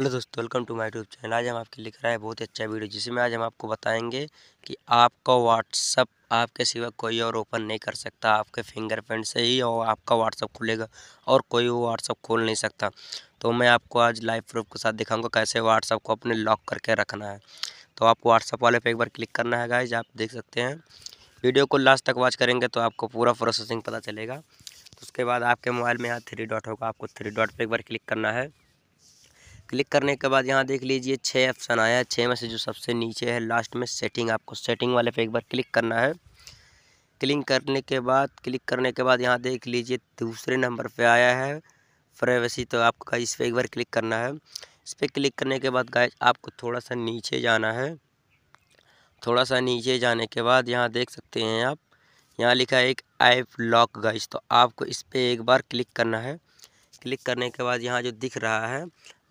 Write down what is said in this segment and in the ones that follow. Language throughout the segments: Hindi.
हेलो दोस्तों welcome to my YouTube channel आज हम आपके लिख रहे हैं बहुत ही अच्छा वीडियो जिसमें आज हम आपको बताएंगे कि आपका व्हाट्सअप आपके सिवा कोई और ओपन नहीं कर सकता आपके फिंगरप्रिंट से ही और आपका व्हाट्सअप खुलेगा और कोई वो व्हाट्सअप खोल नहीं सकता तो मैं आपको आज लाइव प्रूफ के साथ दिखाऊँगा कैसे व्हाट्सअप को अपने लॉक करके रखना है तो आपको व्हाट्सअप वाले पर एक बार क्लिक करना है गाइज आप देख सकते हैं वीडियो को लास्ट तक वॉच करेंगे तो आपको पूरा प्रोसेसिंग पता चलेगा तो उसके बाद आपके मोबाइल में यहाँ थ्री डॉट होगा आपको थ्री डॉट पर एक बार क्लिक करना है क्लिक करने के बाद यहाँ देख लीजिए छः ऑप्शन आया है छः में से जो सबसे नीचे है लास्ट में सेटिंग आपको सेटिंग वाले पे एक बार क्लिक करना है क्लिक करने के बाद क्लिक करने के बाद यहाँ देख लीजिए दूसरे नंबर पे आया है प्राइवेसी तो आपको इस पर एक बार क्लिक करना है इस पर क्लिक करने के बाद गाय आपको थोड़ा सा नीचे जाना है थोड़ा सा नीचे जाने के बाद यहाँ देख सकते हैं आप यहाँ लिखा है एक ऐप लॉक गाइज तो आपको इस पर एक बार क्लिक करना है क्लिक करने के बाद यहाँ जो दिख रहा है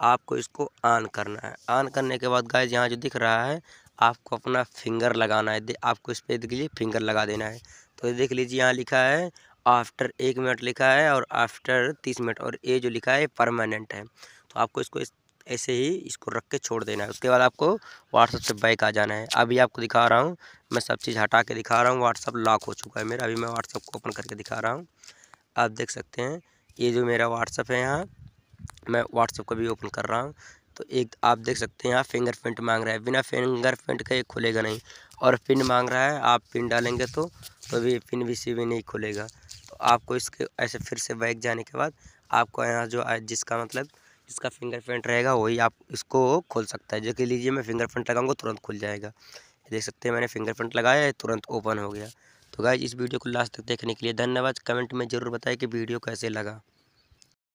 आपको इसको ऑन करना है ऑन करने के बाद गाइज यहाँ जो दिख रहा है आपको अपना फिंगर लगाना है आपको इस पर देखिए फिंगर लगा देना है तो देख लीजिए यहाँ लिखा है आफ्टर एक मिनट लिखा है और आफ्टर तीस मिनट और ये जो लिखा है परमानेंट है तो आपको इसको इस ऐसे ही इसको रख के छोड़ देना है उसके बाद आपको व्हाट्सअप से बैक आ जाना है अभी आपको दिखा रहा हूँ मैं सब चीज़ हटा के दिखा रहा हूँ व्हाट्सअप लॉक हो चुका है मेरा अभी मैं व्हाट्सअप को ओपन करके दिखा रहा हूँ आप देख सकते हैं ये जो मेरा व्हाट्सअप है यहाँ मैं व्हाट्सअप को भी ओपन कर रहा हूँ तो एक आप देख सकते हैं यहाँ फिंगरप्रिंट मांग रहा है बिना फिंगरप्रिंट का ये खुलेगा नहीं और पिन मांग रहा है आप पिन डालेंगे तो तो भी पिन भी सी भी नहीं खुलेगा तो आपको इसके ऐसे फिर से बैग जाने के बाद आपको यहाँ जो जिसका मतलब जिसका फिंगरप्रिंट रहेगा वही आप इसको खोल सकता है जो कि लीजिए मैं फिंगरप्रिंट लगाऊंगा तुरंत खुल जाएगा देख सकते हैं मैंने फिंगरप्रिंट लगाया तुरंत ओपन हो गया तो गाइज इस वीडियो को लास्ट तक देखने के लिए धन्यवाद कमेंट में ज़रूर बताएं कि वीडियो कैसे लगा